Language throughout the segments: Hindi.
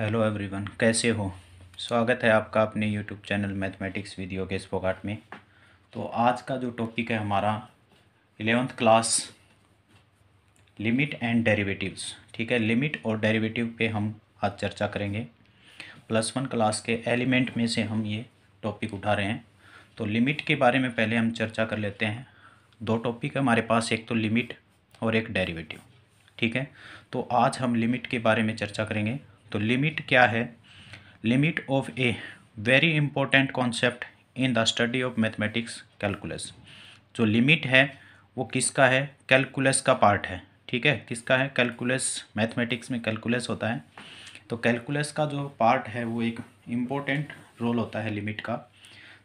हेलो एवरीवन कैसे हो स्वागत है आपका अपने यूट्यूब चैनल मैथमेटिक्स वीडियो के स्पोकाट में तो आज का जो टॉपिक है हमारा eleventh class limit and derivatives ठीक है लिमिट और डेरिवेटिव पे हम आज चर्चा करेंगे प्लस वन क्लास के एलिमेंट में से हम ये टॉपिक उठा रहे हैं तो लिमिट के बारे में पहले हम चर्चा कर लेते हैं दो टॉपिक हमारे पास एक तो लिमिट और एक डेरिवेटिव ठीक है तो आज हम लिमिट के बारे में चर्चा करेंगे तो लिमिट क्या है limit of a very important concept in the study of mathematics calculus जो लिमिट है वो किसका है कैलकुलस का पार्ट है ठीक है किसका है कैलकुलस मैथमेटिक्स में कैलकुलस होता है तो कैलकुलस का जो पार्ट है वो एक इम्पोर्टेंट रोल होता है लिमिट का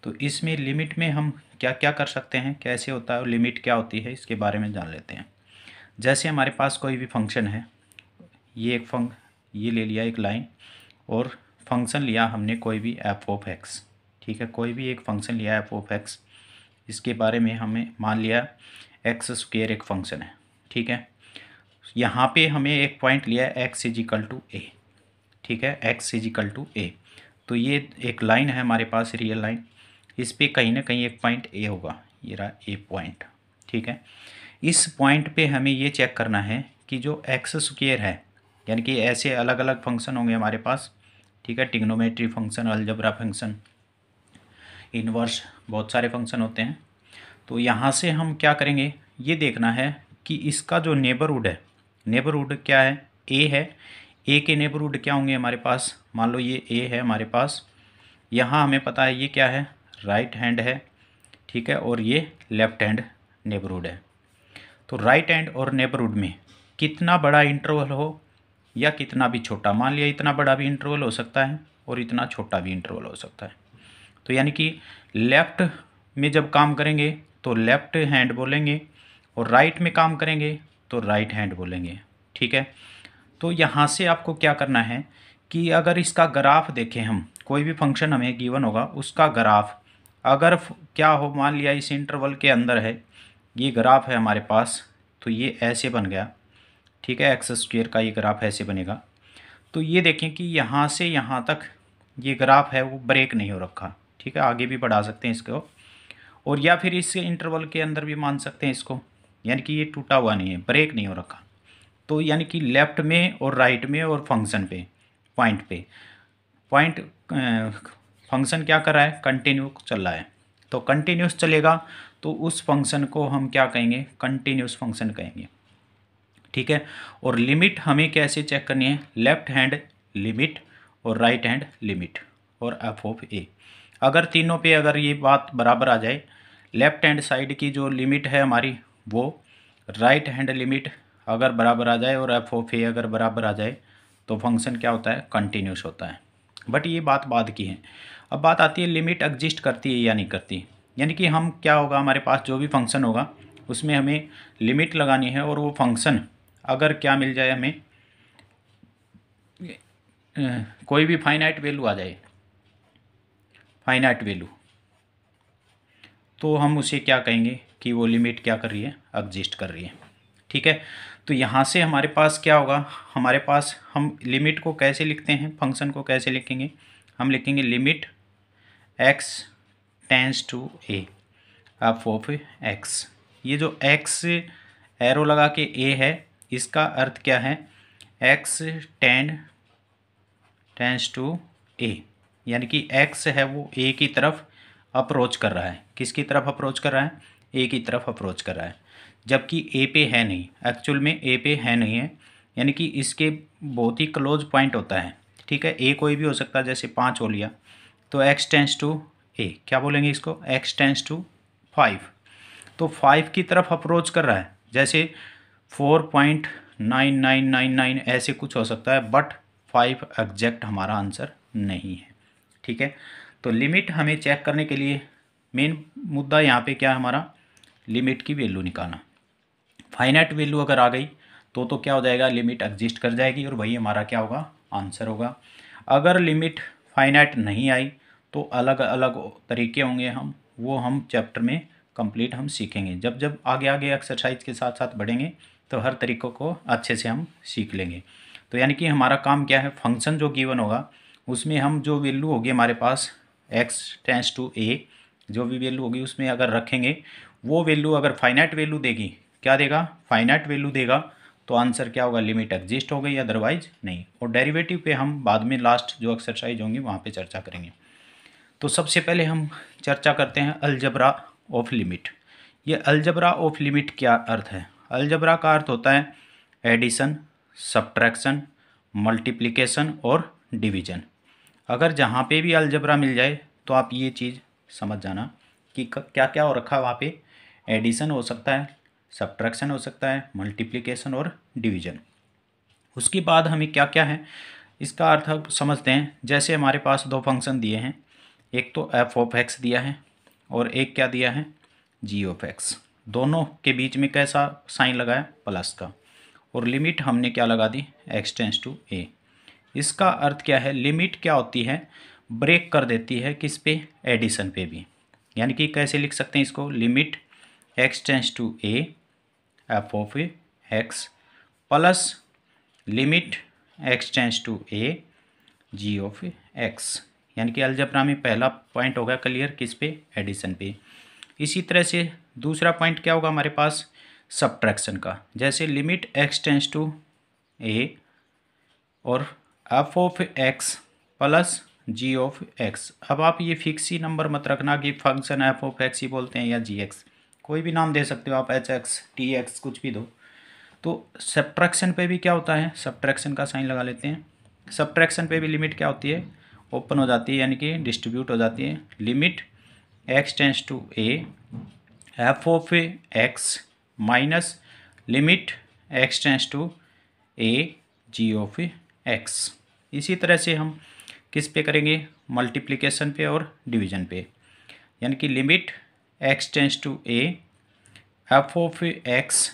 तो इसमें लिमिट में हम क्या क्या कर सकते हैं कैसे होता है लिमिट क्या होती है इसके बारे में जान लेते हैं जैसे हमारे पास कोई भी फंक्शन है ये एक फंक ये ले लिया एक लाइन और फंक्शन लिया हमने कोई भी एफ ऑफ एक्स ठीक है कोई भी एक फंक्शन लिया एफ ऑफ एक्स इसके बारे में हमें मान लिया एक्स स्क्र एक फंक्शन है ठीक है यहाँ पे हमें एक पॉइंट लिया एक्स इजिकल टू ए ठीक है एक्स इजिकल टू ए तो ये एक लाइन है हमारे पास रियल लाइन इस पर कहीं ना कहीं एक पॉइंट ए होगा ये रहा ए पॉइंट ठीक है इस पॉइंट पे हमें ये चेक करना है कि जो एक्स स्क्र है यानी कि ऐसे अलग अलग फंक्शन होंगे हमारे पास ठीक है trigonometry function algebra function inverse बहुत सारे फंक्शन होते हैं तो यहाँ से हम क्या करेंगे ये देखना है कि इसका जो नेबरवुड है नेबरवुड क्या है ए है ए के नेबरवुड क्या होंगे हमारे पास मान लो ये ए है हमारे पास यहाँ हमें पता है ये क्या है राइट हैंड है ठीक है और ये लेफ्ट हैंड नेबरवुड है तो राइट हैंड और नेबरवुड में कितना बड़ा इंटरवल हो या कितना भी छोटा मान लिया इतना बड़ा भी इंटरवल हो सकता है और इतना छोटा भी इंटरवल हो सकता है तो यानी कि लेफ़्ट में जब काम करेंगे तो लेफ़्ट हैंड बोलेंगे और राइट में काम करेंगे तो राइट हैंड बोलेंगे ठीक है तो यहाँ से आपको क्या करना है कि अगर इसका ग्राफ देखें हम कोई भी फंक्शन हमें गिवन होगा उसका ग्राफ अगर क्या हो मान लिया इस इंटरवल के अंदर है ये ग्राफ है हमारे पास तो ये ऐसे बन गया ठीक है एक्स स्क्वेयर का ये ग्राफ ऐसे बनेगा तो ये देखें कि यहाँ से यहाँ तक ये ग्राफ है वो ब्रेक नहीं हो रखा ठीक है आगे भी बढ़ा सकते हैं इसको और या फिर इसके इंटरवल के अंदर भी मान सकते हैं इसको यानी कि ये टूटा हुआ नहीं है ब्रेक नहीं हो रखा तो यानी कि लेफ़्ट में और राइट में और फंक्शन पे पॉइंट पे पॉइंट फंक्शन क्या कर रहा है कंटिन्यू चल रहा है तो कंटिन्यूस चलेगा तो उस फंक्शन को हम क्या कहेंगे कंटिन्यूस फंक्शन कहेंगे ठीक है और लिमिट हमें कैसे चेक करनी है लेफ्ट हैंड लिमिट और राइट हैंड लिमिट और एफ ऑफ ए अगर तीनों पे अगर ये बात बराबर आ जाए लेफ्ट हैंड साइड की जो लिमिट है हमारी वो राइट हैंड लिमिट अगर बराबर आ जाए और एफ ऑफ ए अगर बराबर आ जाए तो फंक्शन क्या होता है कंटिन्यूस होता है बट ये बात बाद की है अब बात आती है लिमिट एग्जिस्ट करती है या नहीं करती यानी कि हम क्या होगा हमारे पास जो भी फंक्शन होगा उसमें हमें लिमिट लगानी है और वो फंक्शन अगर क्या मिल जाए हमें कोई भी फाइनाइट वैल्यू आ जाए फाइनाइट वैल्यू तो हम उसे क्या कहेंगे कि वो लिमिट क्या कर रही है एग्जिस्ट कर रही है ठीक है तो यहाँ से हमारे पास क्या होगा हमारे पास हम लिमिट को कैसे लिखते हैं फंक्शन को कैसे लिखेंगे हम लिखेंगे limit x tends to a of of x ये जो एक्स एरो लगा के ए है इसका अर्थ क्या है x tend tends to a यानी कि एक्स है वो ए की तरफ अप्रोच कर रहा है किसकी तरफ अप्रोच कर रहा है ए की तरफ अप्रोच कर रहा है जबकि ए पे है नहीं एक्चुअल में ए पे है नहीं है यानी कि इसके बहुत ही क्लोज पॉइंट होता है ठीक है ए कोई भी हो सकता है जैसे पाँच हो लिया तो एक्स टेंस टू ए क्या बोलेंगे इसको एक्स टेंस टू फाइव तो फाइव की तरफ अप्रोच कर रहा है जैसे four point nine nine nine nine ऐसे कुछ हो सकता है बट फाइव एग्जैक्ट हमारा आंसर नहीं है ठीक है तो लिमिट हमें चेक करने के लिए मेन मुद्दा यहाँ पे क्या है हमारा लिमिट की वैल्यू निकालना फाइनाइट वैल्यू अगर आ गई तो तो क्या हो जाएगा लिमिट एग्जिस्ट कर जाएगी और वही हमारा क्या होगा आंसर होगा अगर लिमिट फाइनाइट नहीं आई तो अलग अलग तरीके होंगे हम वो हम चैप्टर में कंप्लीट हम सीखेंगे जब जब आगे आगे एक्सरसाइज के साथ साथ बढ़ेंगे तो हर तरीक़ों को अच्छे से हम सीख लेंगे तो यानी कि हमारा काम क्या है फंक्शन जो गिवन होगा उसमें हम जो वैल्यू होगी हमारे पास एक्स टेंस टू ए जो भी वैल्यू होगी उसमें अगर रखेंगे वो वैल्यू अगर फाइनाइट वैल्यू देगी क्या देगा फाइनाइट वैल्यू देगा तो आंसर क्या होगा लिमिट एग्जिस्ट हो गई अदरवाइज नहीं और डेरिवेटिव पे हम बाद में लास्ट जो एक्सरसाइज होंगी वहाँ पे चर्चा करेंगे तो सबसे पहले हम चर्चा करते हैं अलजबरा ऑफ लिमिट ये अलजबरा ऑफ लिमिट क्या अर्थ है अलजबरा का अर्थ होता है एडिशन सब्ट्रैक्शन मल्टीप्लिकेशन और डिवीजन अगर जहाँ पे भी अलजबरा मिल जाए तो आप ये चीज़ समझ जाना कि क्या क्या हो रखा है वहाँ पे एडिशन हो सकता है सब्ट्रैक्शन हो सकता है मल्टीप्लिकेशन और डिवीजन उसके बाद हमें क्या क्या है इसका अर्थ समझते हैं जैसे हमारे पास दो फंक्शन दिए हैं एक तो एफ ऑफ एक्स दिया है और एक क्या दिया है जी ऑफ एक्स दोनों के बीच में कैसा साइन लगाया प्लस का और लिमिट हमने क्या लगा दी एक्सटेंस टू ए इसका अर्थ क्या है लिमिट क्या होती है ब्रेक कर देती है किस पे एडिशन पे भी यानी कि कैसे लिख सकते हैं इसको limit x tends to a f of x plus limit x tends to a g of x यानी कि अलजबरा में पहला पॉइंट होगा क्लियर किस पे एडिशन पे इसी तरह से दूसरा पॉइंट क्या होगा हमारे पास सब्ट्रैक्शन का जैसे limit x tends to a और f of x plus g of x अब आप ये फिक्स ही नंबर मत रखना कि फंक्शन एफ ऑफ एक्स ही बोलते हैं या जी एक्स कोई भी नाम दे सकते हो आप एच एक्स टी एक्स कुछ भी दो तो सब्ट्रैक्शन पे भी क्या होता है सब्ट्रैक्शन का साइन लगा लेते हैं सब्ट्रैक्शन पे भी लिमिट क्या होती है ओपन हो जाती है यानी कि डिस्ट्रीब्यूट हो जाती है limit x tends to a f of a x minus limit x tends to a g of a x इसी तरह से हम किस पे करेंगे मल्टीप्लिकेशन पे और डिवीजन पे यानी कि limit x tends to a f of x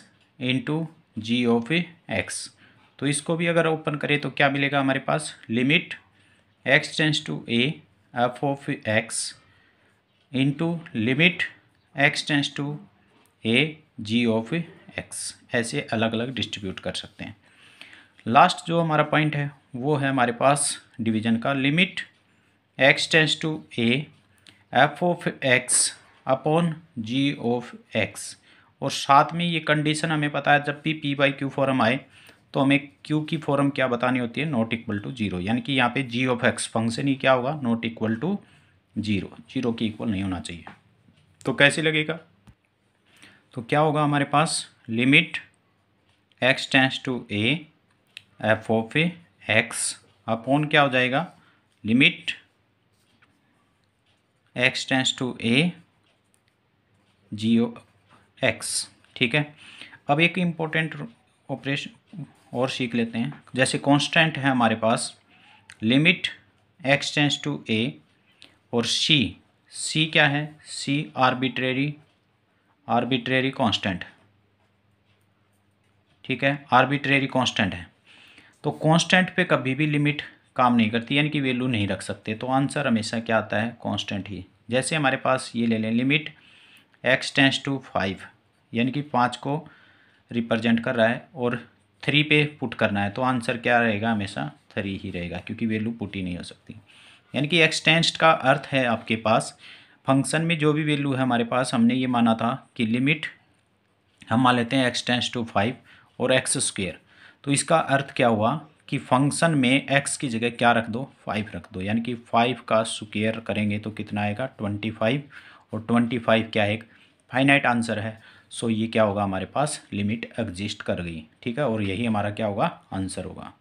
into g of x तो इसको भी अगर ओपन करें तो क्या मिलेगा हमारे पास limit x tends to a f of x into limit x tends to a g of x ऐसे अलग अलग डिस्ट्रीब्यूट कर सकते हैं लास्ट जो हमारा पॉइंट है वो है हमारे पास डिवीजन का limit x tends to a f of x upon g of x और साथ में ये कंडीशन हमें पता है जब भी पी बाई क्यू फॉर्म आए तो हमें क्यू की फॉर्म क्या बतानी होती है नॉट इक्वल टू जीरो यानी कि यहाँ पे जी ऑफ एक्स फंक्शन ही क्या होगा not equal to zero zero के इक्वल नहीं होना चाहिए तो कैसे लगेगा तो क्या होगा हमारे पास limit x tends to a f of a x upon क्या हो जाएगा limit x tends to a जीओ एक्स ठीक है अब एक इम्पोर्टेंट ऑपरेशन और सीख लेते हैं जैसे कांस्टेंट है हमारे पास limit x tends to a और सी सी क्या है सी आर्बिट्रेरी आर्बिट्रेरी कांस्टेंट ठीक है आर्बिट्रेरी कांस्टेंट है तो कांस्टेंट पे कभी भी लिमिट काम नहीं करती यानी कि वैल्यू नहीं रख सकते तो आंसर हमेशा क्या आता है कांस्टेंट ही जैसे हमारे पास ये ले लें limit x tends to five यानी कि पाँच को रिप्रेजेंट कर रहा है और थ्री पे पुट करना है तो आंसर क्या रहेगा हमेशा थ्री ही रहेगा क्योंकि वैल्यू पुट ही नहीं हो सकती यानी कि एक्स का अर्थ है आपके पास फंक्शन में जो भी वैल्यू है हमारे पास हमने ये माना था कि लिमिट हम मान लेते हैं एक्सटेंस टू फाइव और एक्स स्क्वेयर तो इसका अर्थ क्या हुआ कि फंक्शन में एक्स की जगह क्या रख दो फाइव रख दो यानी कि फाइव का स्क्वेयर करेंगे तो कितना आएगा ट्वेंटी फाइव और ट्वेंटी फाइव क्या है एक फाइनाइट आंसर है सो ये क्या होगा हमारे पास लिमिट एग्जिस्ट कर गई ठीक है और यही हमारा क्या होगा आंसर होगा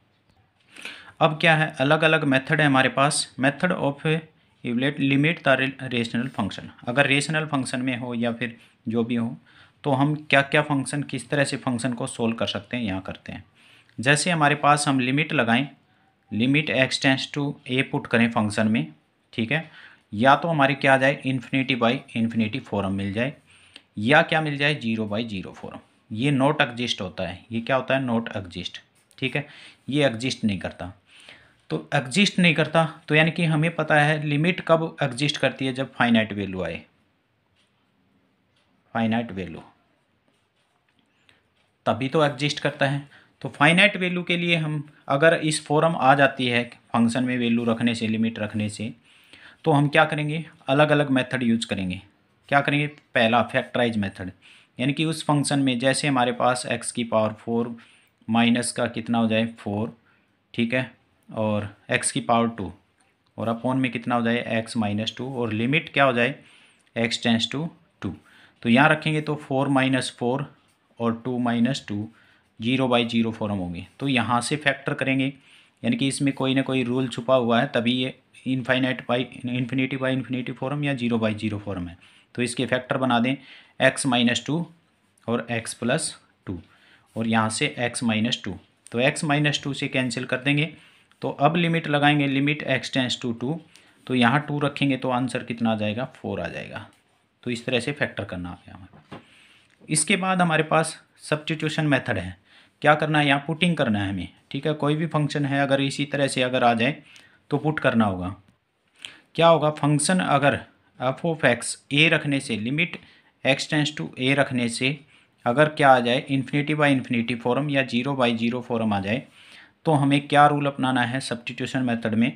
अब क्या है अलग अलग मेथड है हमारे पास method of evaluate limit the rational function अगर रेशनल फंक्शन में हो या फिर जो भी हो तो हम क्या क्या फंक्शन किस तरह से फंक्शन को सोल्व कर सकते हैं यहाँ करते हैं जैसे हमारे पास हम लिमिट लगाएं limit x tends to a put करें फंक्शन में ठीक है या तो हमारे क्या आ जाए इन्फिनिटी बाई इन्फिनिटी फोरम मिल जाए या क्या मिल जाए जीरो बाई जीरो फॉरम ये नोट एग्जिस्ट होता है ये क्या होता है नोट एग्जिस्ट ठीक है ये एग्जिस्ट नहीं करता तो एग्जिस्ट नहीं करता तो यानी कि हमें पता है लिमिट कब एग्जिस्ट करती है जब फाइनाइट वैल्यू आए फाइनाइट वैल्यू तभी तो एग्जिस्ट करता है तो फाइनाइट वैल्यू के लिए हम अगर इस फॉर्म आ जाती है फंक्शन में वैल्यू रखने से लिमिट रखने से तो हम क्या करेंगे अलग अलग मेथड यूज करेंगे क्या करेंगे पहला फैक्टराइज मेथड यानी कि उस फंक्शन में जैसे हमारे पास एक्स की पावर फोर माइनस का कितना हो जाए फोर ठीक है और एक्स की पावर टू और अपॉन में कितना हो जाए एक्स माइनस टू और लिमिट क्या हो जाए एक्स टेंस टू टू तो यहाँ रखेंगे तो फोर माइनस फोर और two minus two zero by zero form होंगे तो यहाँ से फैक्टर करेंगे यानी कि इसमें कोई ना कोई रूल छुपा हुआ है तभी ये infinite by infinity by infinity form या जीरो बाई जीरो फॉर्म है तो इसके फैक्टर बना दें एक्स माइनस टू और एक्स प्लस टू और यहाँ से एक्स माइनस टू तो एक्स माइनस टू से कैंसिल कर देंगे तो अब लिमिट लगाएंगे लिमिट एक्सटेंस टू टू तो यहाँ टू रखेंगे तो आंसर कितना आ जाएगा फोर आ जाएगा तो इस तरह से फैक्टर करना आ गया इसके बाद हमारे पास सब्सटीट्यूशन मेथड है क्या करना है यहाँ पुटिंग करना है हमें ठीक है कोई भी फंक्शन है अगर इसी तरह से अगर आ जाए तो पुट करना होगा क्या होगा फंक्शन अगर एफ ऑफ एक्स ए रखने से limit x tends to a रखने से अगर क्या आ जाए इन्फिनिटी बाई इन्फिनिटी फॉर्म या जीरो बाई जीरो फॉर्म आ जाए तो हमें क्या रूल अपनाना है सब्सटीट्यूशन मेथड में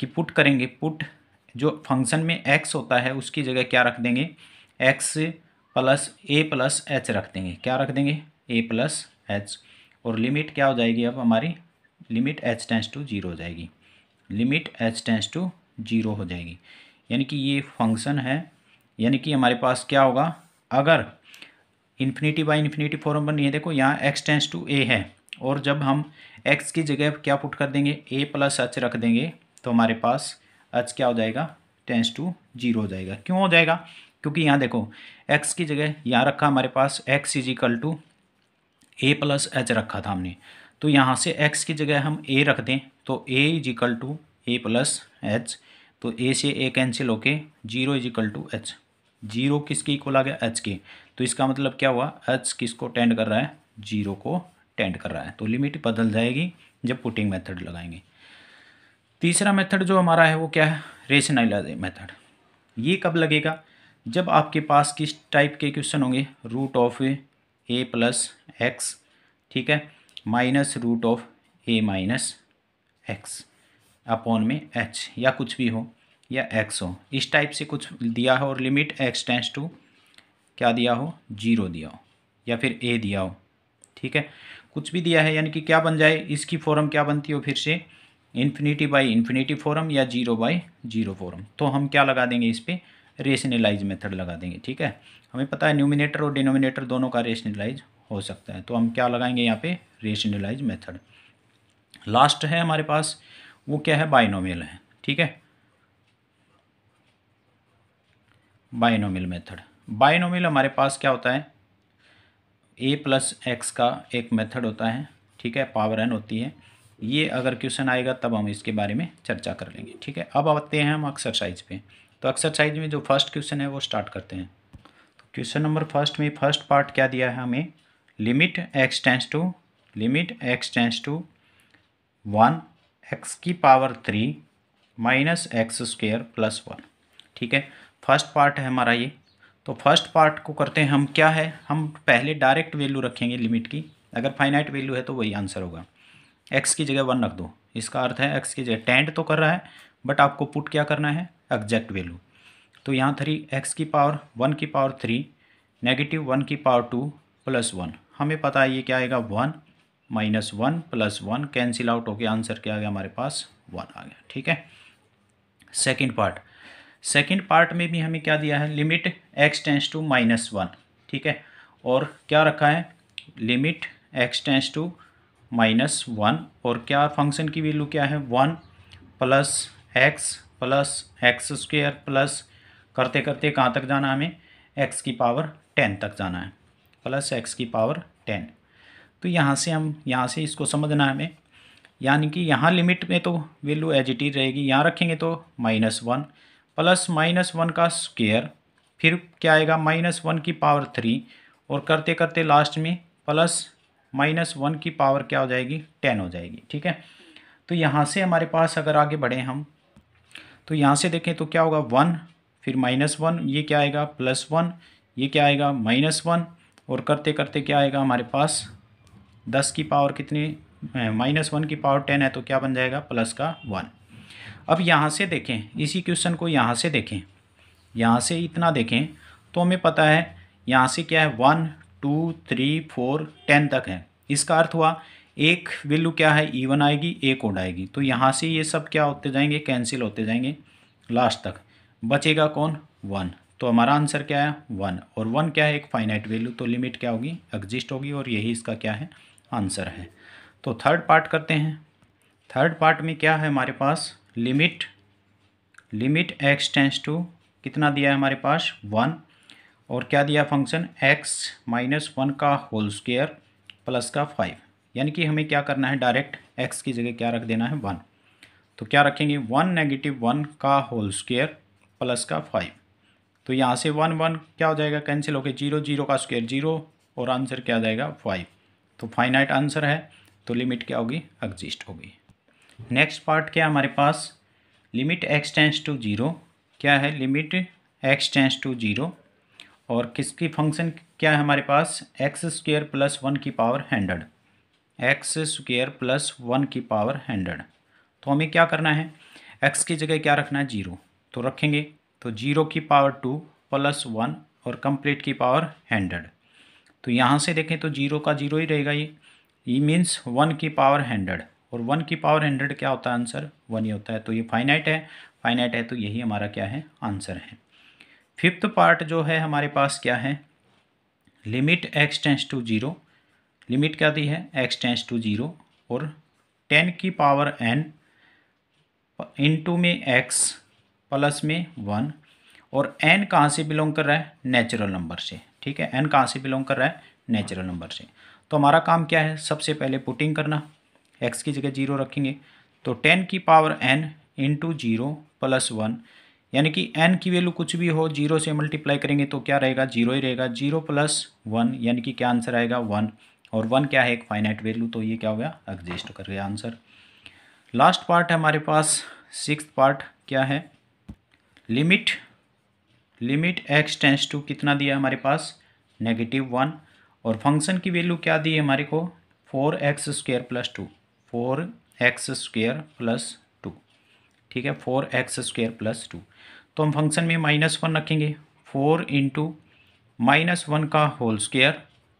कि पुट करेंगे पुट जो फंक्शन में एक्स होता है उसकी जगह क्या रख देंगे x plus a plus h रख देंगे क्या रख देंगे ए प्लस एच और लिमिट क्या हो जाएगी अब हमारी limit h tends to zero हो जाएगी limit h tends to zero हो जाएगी यानी कि ये फंक्शन है यानी कि हमारे पास क्या होगा अगर इन्फिनिटी बाई इन्फिनिटी फॉर्म रही है देखो यहाँ एक्स टेंस टू ए है और जब हम एक्स की जगह क्या पुट कर देंगे ए प्लस एच रख देंगे तो हमारे पास एच क्या हो जाएगा टेंस टू जीरो हो जाएगा क्यों हो जाएगा क्योंकि यहाँ देखो एक्स की जगह यहाँ रखा हमारे पास x is equal to a plus h रखा था हमने तो यहाँ से एक्स की जगह हम ए रख दें तो a is equal to a plus h तो ए से ए कैंसिल होके zero is equal to h zero किसके इक्वल आ गया एच के तो इसका मतलब क्या हुआ एच किसको टेंड कर रहा है जीरो को टेंट कर रहा है तो लिमिट बदल जाएगी जब पुटिंग मेथड लगाएंगे तीसरा मेथड जो हमारा है वो क्या है रेशनलाइज मेथड ये कब लगेगा जब आपके पास किस टाइप के क्वेश्चन होंगे root of a plus x ठीक है minus root of a minus x upon में एच या कुछ भी हो या एक्स हो इस टाइप से कुछ दिया हो और लिमिट एक्स टेंस टू क्या दिया हो जीरो दिया हो या फिर ए दिया हो ठीक है कुछ भी दिया है यानी कि क्या बन जाए इसकी फॉरम क्या बनती हो फिर से इन्फिनिटी बाई इन्फिनिटी फॉरम या जीरो बाई जीरो फॉरम तो हम क्या लगा देंगे इस पर रेशनलाइज मेथड लगा देंगे ठीक है हमें पता है न्यूमिनेटर और डिनोमिनेटर दोनों का रेशनलाइज हो सकता है तो हम क्या लगाएंगे यहाँ पे रेशनलाइज मेथड लास्ट है हमारे पास वो क्या है बाइनोमियल है ठीक है बाइनोमियल मेथड बाइनोमियल हमारे पास क्या होता है ए प्लस एक्स का एक मेथड होता है ठीक है पावर एन होती है ये अगर क्वेश्चन आएगा तब हम इसके बारे में चर्चा कर लेंगे ठीक है अब आते हैं हम एक्सरसाइज पे तो एक्सरसाइज में जो फर्स्ट क्वेश्चन है वो स्टार्ट करते हैं तो क्वेश्चन नंबर फर्स्ट में फर्स्ट पार्ट क्या दिया है हमें limit x tends to limit x tends to one x की power three minus x square plus one ठीक है फर्स्ट पार्ट है हमारा ये तो फर्स्ट पार्ट को करते हैं हम क्या है हम पहले डायरेक्ट वैल्यू रखेंगे लिमिट की अगर फाइनाइट वैल्यू है तो वही आंसर होगा एक्स की जगह वन रख दो इसका अर्थ है एक्स की जगह टेंट तो कर रहा है बट आपको पुट क्या करना है एग्जैक्ट वैल्यू तो यहाँ थ्री एक्स की पावर वन की पावर थ्री नेगेटिव वन की पावर टू प्लस वन हमें पता है ये क्या आएगा one minus one plus one cancel out होके आंसर क्या आ गया हमारे पास वन आ गया ठीक है सेकेंड पार्ट सेकेंड पार्ट में भी हमें क्या दिया है limit x tends to minus one ठीक है और क्या रखा है limit x tends to minus one और क्या फंक्शन की वैल्यू क्या है one plus x plus x square plus करते करते कहाँ तक जाना हमें एक्स की पावर टेन तक जाना है प्लस एक्स की पावर टेन तो यहाँ से हम यहाँ से इसको समझना है हमें यानी कि यहाँ लिमिट में तो वैल्यू एज इट इज रहेगी यहाँ रखेंगे तो minus one plus minus one का स्क्वेयर फिर क्या आएगा माइनस वन की पावर थ्री और करते करते लास्ट में प्लस माइनस वन की पावर क्या हो जाएगी टेन हो जाएगी ठीक है तो यहाँ से हमारे पास अगर आगे बढ़ें हम तो यहाँ से देखें तो क्या होगा वन फिर माइनस वन ये क्या आएगा प्लस वन ये क्या आएगा माइनस वन और करते करते क्या आएगा हमारे पास दस की पावर कितनी माइनस वन की पावर टेन है तो क्या बन जाएगा प्लस का वन अब यहाँ से देखें इसी क्वेश्चन को यहाँ से देखें यहाँ से इतना देखें तो हमें पता है यहाँ से क्या है one two three four ten तक है इसका अर्थ हुआ एक वैल्यू क्या है ईवन आएगी एक ओड आएगी तो यहाँ से ये सब क्या होते जाएंगे कैंसिल होते जाएंगे लास्ट तक बचेगा कौन वन तो हमारा आंसर क्या है वन और वन क्या है एक फाइनाइट वैल्यू तो लिमिट क्या होगी एग्जिस्ट होगी और यही इसका क्या है आंसर है तो थर्ड पार्ट करते हैं थर्ड पार्ट में क्या है हमारे पास limit limit x tends to कितना दिया है हमारे पास वन और क्या दिया फंक्शन एक्स माइनस वन का होल स्क्वेयर प्लस का फाइव यानी कि हमें क्या करना है डायरेक्ट एक्स की जगह क्या रख देना है वन तो क्या रखेंगे वन नेगेटिव वन का होल स्क्वेयर प्लस का फाइव तो यहाँ से वन वन क्या हो जाएगा कैंसिल होके जीरो जीरो का स्क्वेयर जीरो और आंसर क्या आ जाएगा फाइव तो फाइनाइट आंसर है तो लिमिट क्या होगी एग्जिस्ट होगी नेक्स्ट पार्ट क्या हमारे पास limit x tends to zero क्या है limit x tends to zero और किसकी फंक्शन क्या है हमारे पास एक्स स्क्र प्लस वन की power hundred x square plus one की पावर हंड्रेड तो हमें क्या करना है एक्स की जगह क्या रखना है जीरो तो रखेंगे तो जीरो की पावर टू प्लस वन और कंप्लीट की पावर हंड्रेड तो यहाँ से देखें तो जीरो का जीरो ही रहेगा ये ई मीन्स वन की पावर हंड्रेड और वन की पावर हंड्रेड क्या होता है आंसर वन ही होता है तो ये फाइनाइट है फाइनाइट है तो यही हमारा क्या है आंसर है फिफ्थ पार्ट जो है हमारे पास क्या है limit x tends to zero limit क्या दी है एक्स टेंस टू जीरो और टेन की पावर एन इन टू में एक्स प्लस में वन और एन कहाँ से बिलोंग कर रहा है नेचुरल नंबर से ठीक है एन कहाँ से बिलोंग कर रहा है नेचुरल नंबर से तो हमारा काम क्या है सबसे पहले पुटिंग करना एक्स की जगह जीरो रखेंगे तो टेन की power n into zero plus one यानी कि एन की वैल्यू कुछ भी हो जीरो से मल्टीप्लाई करेंगे तो क्या रहेगा जीरो ही रहेगा जीरो प्लस वन यानी कि क्या आंसर आएगा वन और वन क्या है एक फाइनाइट वैल्यू तो ये क्या हो गया एग्जिस्ट कर गया आंसर लास्ट पार्ट है हमारे पास सिक्स पार्ट क्या है limit limit x tends to कितना दिया हमारे पास नेगेटिव वन और फंक्शन की वैल्यू क्या दी है हमारे को four x square plus two four x square plus two ठीक है four x square plus two तो हम फंक्शन में माइनस वन रखेंगे फोर इंटू माइनस वन का होल स्क्वेयर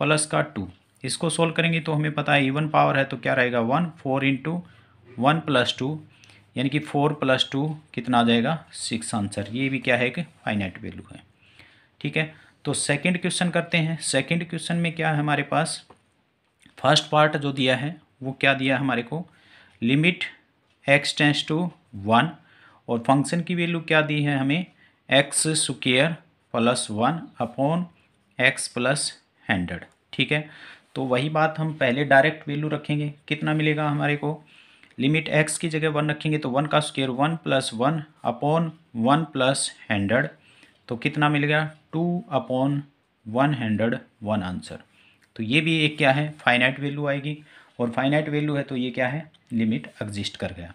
प्लस का टू इसको सोल्व करेंगे तो हमें पता है इवन पावर है तो क्या रहेगा one four into one plus two यानी कि फोर प्लस टू कितना आ जाएगा सिक्स आंसर ये भी क्या है कि फाइनाइट वैल्यू है ठीक है तो सेकंड क्वेश्चन करते हैं सेकंड क्वेश्चन में क्या है हमारे पास फर्स्ट पार्ट जो दिया है वो क्या दिया हमारे को limit x tends to one और फंक्शन की वैल्यू क्या दी है हमें x square plus one upon x plus hundred ठीक है तो वही बात हम पहले डायरेक्ट वैल्यू रखेंगे कितना मिलेगा हमारे को लिमिट एक्स की जगह वन रखेंगे तो वन का square one plus one upon one plus hundred तो कितना मिल गया two upon one hundred one answer तो ये भी एक क्या है फाइनाइट वैल्यू आएगी और फाइनाइट वैल्यू है तो ये क्या है लिमिट एग्जिस्ट कर गया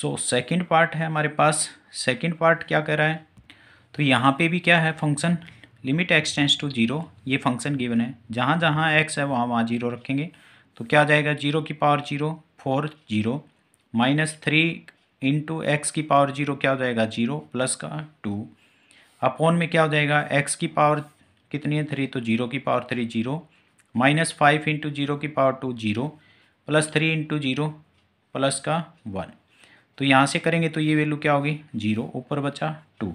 सो सेकंड पार्ट है हमारे पास सेकंड पार्ट क्या कह रहा है तो यहाँ पे भी क्या है function limit x tends to zero ये फंक्शन गिवन है जहाँ जहाँ एक्स है वहाँ वहाँ जीरो रखेंगे तो क्या जाएगा जीरो की power zero four zero minus three into x की पावर जीरो क्या हो जाएगा जीरो प्लस का टू अपॉन में क्या हो जाएगा एक्स की पावर कितनी है थ्री तो जीरो की power three zero minus five into zero की power two zero plus three into zero plus का वन तो यहाँ से करेंगे तो ये वैल्यू क्या होगी जीरो ऊपर बचा टू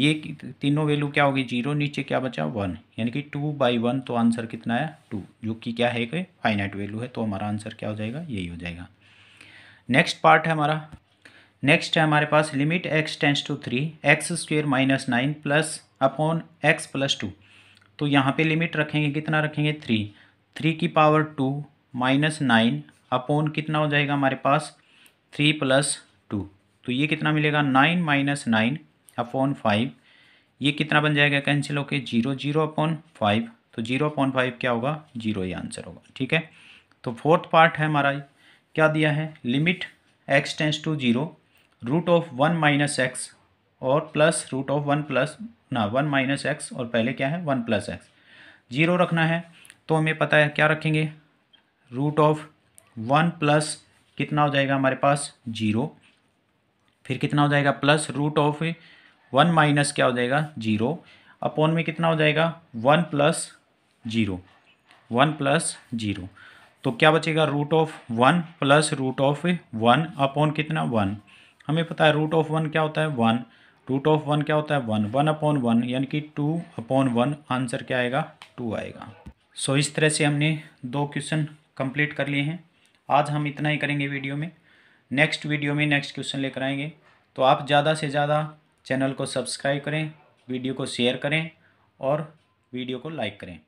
ये तीनों वैल्यू क्या होगी जीरो नीचे क्या बचा वन यानी कि टू बाई वन तो आंसर कितना है टू जो कि क्या है कि फाइनाइट वैल्यू है तो हमारा आंसर क्या हो जाएगा यही हो जाएगा नेक्स्ट पार्ट है हमारा नेक्स्ट है हमारे पास limit x tends to three x square minus nine plus upon x plus two तो यहाँ पे लिमिट रखेंगे कितना रखेंगे थ्री थ्री की power two minus nine upon कितना हो जाएगा हमारे पास थ्री प्लस टू तो ये कितना मिलेगा nine minus nine upon five ये कितना बन जाएगा कैंसिल होके जीरो जीरो अपॉन फाइव तो जीरो अपॉन फाइव क्या होगा जीरो ही आंसर होगा ठीक है तो फोर्थ पार्ट है हमारा क्या दिया है limit x tends to zero root of one minus x और plus root of one plus ना वन माइनस एक्स और पहले क्या है वन प्लस एक्स जीरो रखना है तो हमें पता है क्या रखेंगे रूट ऑफ वन प्लस कितना हो जाएगा हमारे पास जीरो फिर कितना हो जाएगा plus root of one minus क्या हो जाएगा जीरो अपॉन में कितना हो जाएगा one plus zero one plus zero तो क्या बचेगा root of one plus root of one upon कितना वन हमें पता है रूट ऑफ वन क्या होता है वन रूट ऑफ वन क्या होता है वन वन अपॉन वन यानी कि टू अपॉन वन आंसर क्या आएगा टू आएगा सो so, इस तरह से हमने दो क्वेश्चन कंप्लीट कर लिए हैं आज हम इतना ही करेंगे वीडियो में नेक्स्ट वीडियो में नेक्स्ट क्वेश्चन लेकर आएंगे तो आप ज़्यादा से ज़्यादा चैनल को सब्सक्राइब करें वीडियो को शेयर करें और वीडियो को लाइक करें